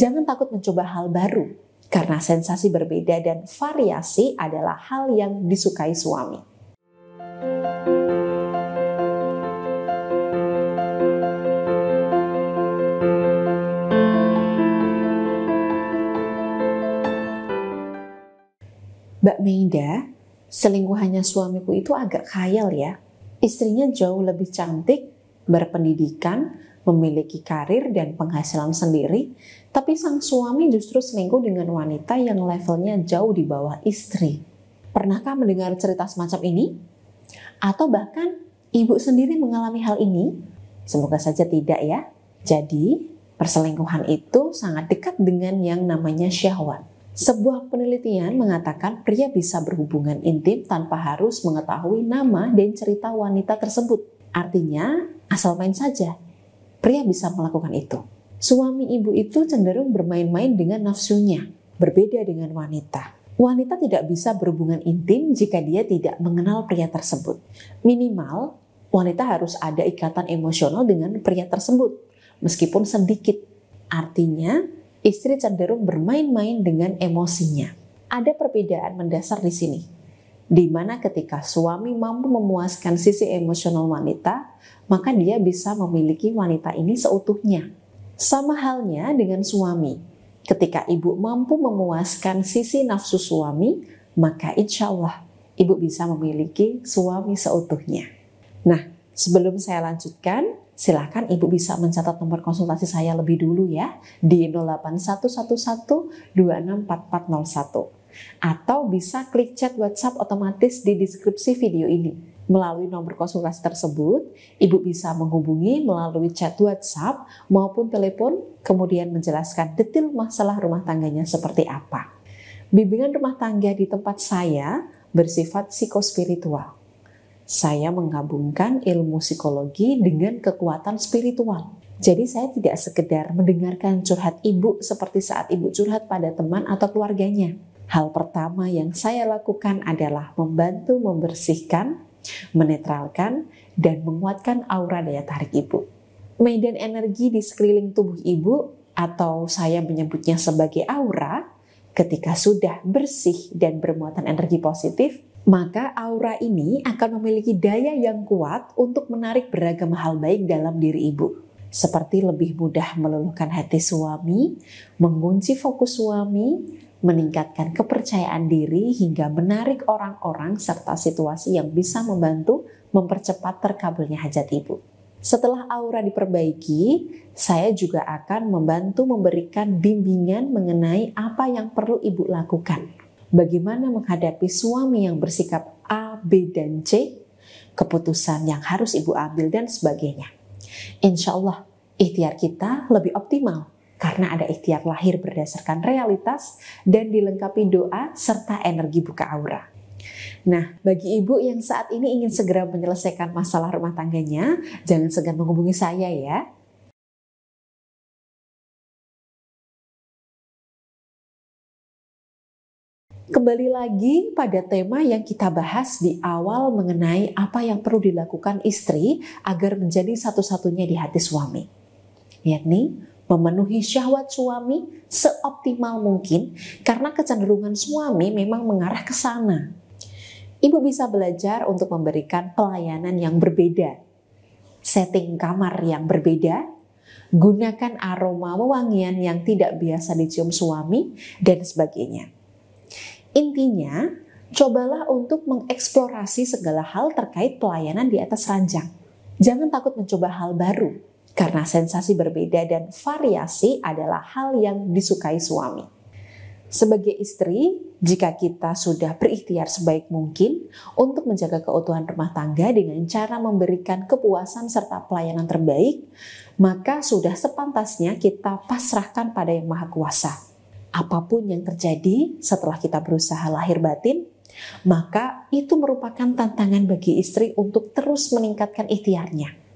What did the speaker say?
Jangan takut mencoba hal baru, karena sensasi berbeda dan variasi adalah hal yang disukai suami. Mbak Meida, selingkuhannya suamiku itu agak khayal ya. Istrinya jauh lebih cantik, berpendidikan, memiliki karir dan penghasilan sendiri, tapi sang suami justru selingkuh dengan wanita yang levelnya jauh di bawah istri. Pernahkah mendengar cerita semacam ini? Atau bahkan ibu sendiri mengalami hal ini? Semoga saja tidak ya. Jadi, perselingkuhan itu sangat dekat dengan yang namanya syahwat. Sebuah penelitian mengatakan pria bisa berhubungan intim tanpa harus mengetahui nama dan cerita wanita tersebut. Artinya, asal main saja Pria bisa melakukan itu. Suami ibu itu cenderung bermain-main dengan nafsunya, berbeda dengan wanita. Wanita tidak bisa berhubungan intim jika dia tidak mengenal pria tersebut. Minimal, wanita harus ada ikatan emosional dengan pria tersebut, meskipun sedikit. Artinya, istri cenderung bermain-main dengan emosinya. Ada perbedaan mendasar di sini di mana ketika suami mampu memuaskan sisi emosional wanita, maka dia bisa memiliki wanita ini seutuhnya. Sama halnya dengan suami. Ketika ibu mampu memuaskan sisi nafsu suami, maka insya Allah ibu bisa memiliki suami seutuhnya. Nah, sebelum saya lanjutkan, silakan ibu bisa mencatat nomor konsultasi saya lebih dulu ya di 08111 atau bisa klik chat WhatsApp otomatis di deskripsi video ini. Melalui nomor konsultasi tersebut, Ibu bisa menghubungi melalui chat WhatsApp maupun telepon, kemudian menjelaskan detail masalah rumah tangganya seperti apa. Bimbingan rumah tangga di tempat saya bersifat psikospiritual. Saya menggabungkan ilmu psikologi dengan kekuatan spiritual. Jadi saya tidak sekedar mendengarkan curhat ibu seperti saat ibu curhat pada teman atau keluarganya. Hal pertama yang saya lakukan adalah membantu membersihkan, menetralkan, dan menguatkan aura daya tarik ibu. Medan energi di sekeliling tubuh ibu atau saya menyebutnya sebagai aura, ketika sudah bersih dan bermuatan energi positif, maka aura ini akan memiliki daya yang kuat untuk menarik beragam hal baik dalam diri ibu. Seperti lebih mudah meluluhkan hati suami, mengunci fokus suami, meningkatkan kepercayaan diri hingga menarik orang-orang serta situasi yang bisa membantu mempercepat terkabulnya hajat ibu. Setelah aura diperbaiki, saya juga akan membantu memberikan bimbingan mengenai apa yang perlu ibu lakukan. Bagaimana menghadapi suami yang bersikap A, B, dan C, keputusan yang harus ibu ambil, dan sebagainya. Insya Allah, ikhtiar kita lebih optimal karena ada ikhtiar lahir berdasarkan realitas dan dilengkapi doa serta energi buka aura. Nah, bagi ibu yang saat ini ingin segera menyelesaikan masalah rumah tangganya, jangan segan menghubungi saya ya. Kembali lagi pada tema yang kita bahas di awal mengenai apa yang perlu dilakukan istri agar menjadi satu-satunya di hati suami, yakni memenuhi syahwat suami seoptimal mungkin karena kecenderungan suami memang mengarah ke sana. Ibu bisa belajar untuk memberikan pelayanan yang berbeda, setting kamar yang berbeda, gunakan aroma wewangian yang tidak biasa dicium suami, dan sebagainya. Intinya, cobalah untuk mengeksplorasi segala hal terkait pelayanan di atas ranjang. Jangan takut mencoba hal baru, karena sensasi berbeda dan variasi adalah hal yang disukai suami. Sebagai istri, jika kita sudah berikhtiar sebaik mungkin untuk menjaga keutuhan rumah tangga dengan cara memberikan kepuasan serta pelayanan terbaik, maka sudah sepantasnya kita pasrahkan pada Yang Maha Kuasa. Apapun yang terjadi setelah kita berusaha lahir batin, maka itu merupakan tantangan bagi istri untuk terus meningkatkan ikhtiarnya